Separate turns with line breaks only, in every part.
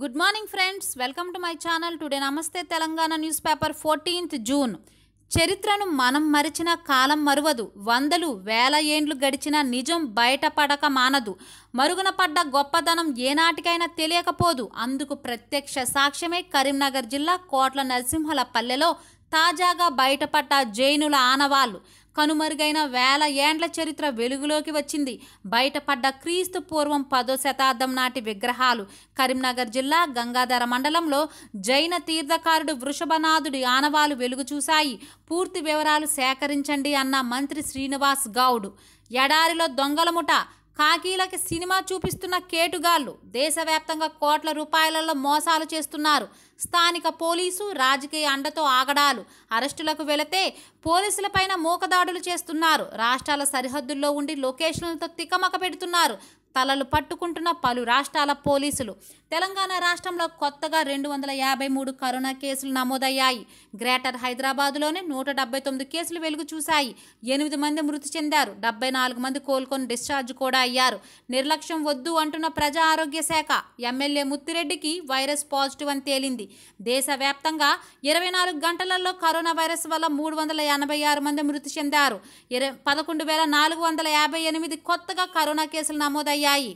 good morning friends welcome to my channel today Namaste Telangana news paper fourteenth June చరిత్రను మనం మరిచిన కాలం మరువదు వందలు వేల ఏండ్లు గడిచిన నిజం బయటపడక మానదు మరుగున పడ్డ గొప్పదనం ఏనాటికైనా తెలియకపోదు అందుకు ప్రత్యక్ష సాక్ష్యమే కరీంనగర్ జిల్లా కోట్ల నరసింహల పల్లెలో తాజాగా బయటపడ్డ జైనుల ఆనవాళ్ళు కనుమరుగైన వేల ఏండ్ల చరిత్ర వెలుగులోకి వచ్చింది బయటపడ్డ క్రీస్తు పూర్వం పదో శతాబ్దం నాటి విగ్రహాలు కరీంనగర్ జిల్లా గంగాధర మండలంలో జైన తీర్థకారుడు వృషభనాథుడి ఆనవాలు వెలుగు చూశాయి పూర్తి వివరాలు సేకరించండి అన్న మంత్రి శ్రీనివాస్ గౌడ్ ఎడారిలో దొంగలముఠ కాకీలకి సినిమా చూపిస్తున్న కేటుగాళ్లు దేశవ్యాప్తంగా కోట్ల రూపాయలలో మోసాలు చేస్తున్నారు స్థానిక పోలీసు రాజకీయ అండతో ఆగడాలు అరెస్టులకు వెళితే పోలీసులపైన మూకదాడులు చేస్తున్నారు రాష్ట్రాల సరిహద్దుల్లో ఉండి లొకేషన్లతో తికమక పెడుతున్నారు తలలు పట్టుకుంటున్న పలు రాష్ట్రాల పోలీసులు తెలంగాణ రాష్ట్రంలో కొత్తగా రెండు వందల యాభై మూడు కరోనా కేసులు నమోదయ్యాయి గ్రేటర్ హైదరాబాదులోనే నూట డెబ్బై తొమ్మిది కేసులు వెలుగు చూశాయి ఎనిమిది మంది మృతి చెందారు డెబ్బై నాలుగు మంది కోలుకొని డిశ్చార్జ్ కూడా అయ్యారు నిర్లక్ష్యం వద్దు అంటున్న ప్రజా ఆరోగ్య శాఖ ఎమ్మెల్యే ముత్తిరెడ్డికి వైరస్ పాజిటివ్ అని తేలింది దేశవ్యాప్తంగా ఇరవై నాలుగు గంటలలో కరోనా వైరస్ వల్ల మూడు వందల ఎనభై ఆరు మంది మృతి చెందారు ఇరవై పదకొండు వేల నాలుగు వందల యాభై ఎనిమిది కొత్తగా కరోనా కేసులు నమోదయ్యాయి విడుదలయ్యాయి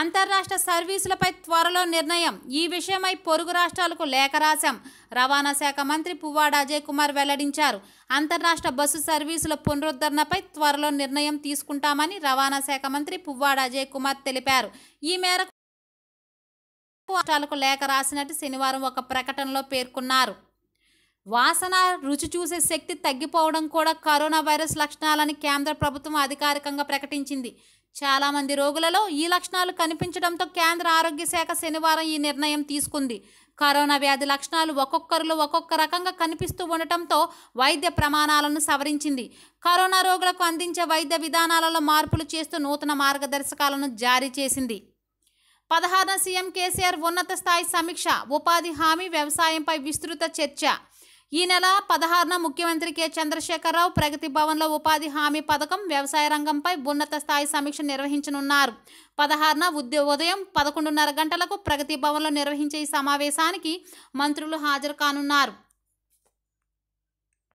అంతర్రాష్ట్ర సర్వీసులపై త్వరలో నిర్ణయం ఈ విషయమై పొరుగు రాష్ట్రాలకు లేఖ రాశాం రవాణా శాఖ మంత్రి పువ్వాడ అజయ్ కుమార్ వెల్లడించారు అంతర్రాష్ట్ర బస్సు సర్వీసుల పునరుద్ధరణపై త్వరలో నిర్ణయం తీసుకుంటామని రవాణా శాఖ మంత్రి పువ్వాడ అజయ్ కుమార్ తెలిపారు ఈ మేరకు రాష్ట్రాలకు లేఖ రాసినట్టు శనివారం ఒక ప్రకటనలో పేర్కొన్నారు వాసన రుచి చూసే శక్తి తగ్గిపోవడం కూడా కరోనా వైరస్ లక్షణాలని కేంద్ర ప్రభుత్వం అధికారికంగా ప్రకటించింది చాలామంది రోగులలో ఈ లక్షణాలు కనిపించడంతో కేంద్ర ఆరోగ్య శాఖ శనివారం ఈ నిర్ణయం తీసుకుంది కరోనా వ్యాధి లక్షణాలు ఒక్కొక్కరిలో ఒక్కొక్క రకంగా కనిపిస్తూ ఉండటంతో వైద్య ప్రమాణాలను సవరించింది కరోనా రోగులకు అందించే వైద్య విధానాలలో మార్పులు చేస్తూ నూతన మార్గదర్శకాలను జారీ చేసింది పదహారు సీఎం కేసీఆర్ ఉన్నత స్థాయి సమీక్ష ఉపాధి హామీ వ్యవసాయంపై విస్తృత చర్చ ఈ నెల పదహారున ముఖ్యమంత్రి కె చంద్రశేఖరరావు ప్రగతి భవన్లో ఉపాధి హామీ పథకం వ్యవసాయ రంగంపై ఉన్నత స్థాయి సమీక్ష నిర్వహించనున్నారు పదహారున ఉద్యో ఉదయం పదకొండున్నర గంటలకు ప్రగతి భవన్లో నిర్వహించే ఈ సమావేశానికి మంత్రులు హాజరు కానున్నారు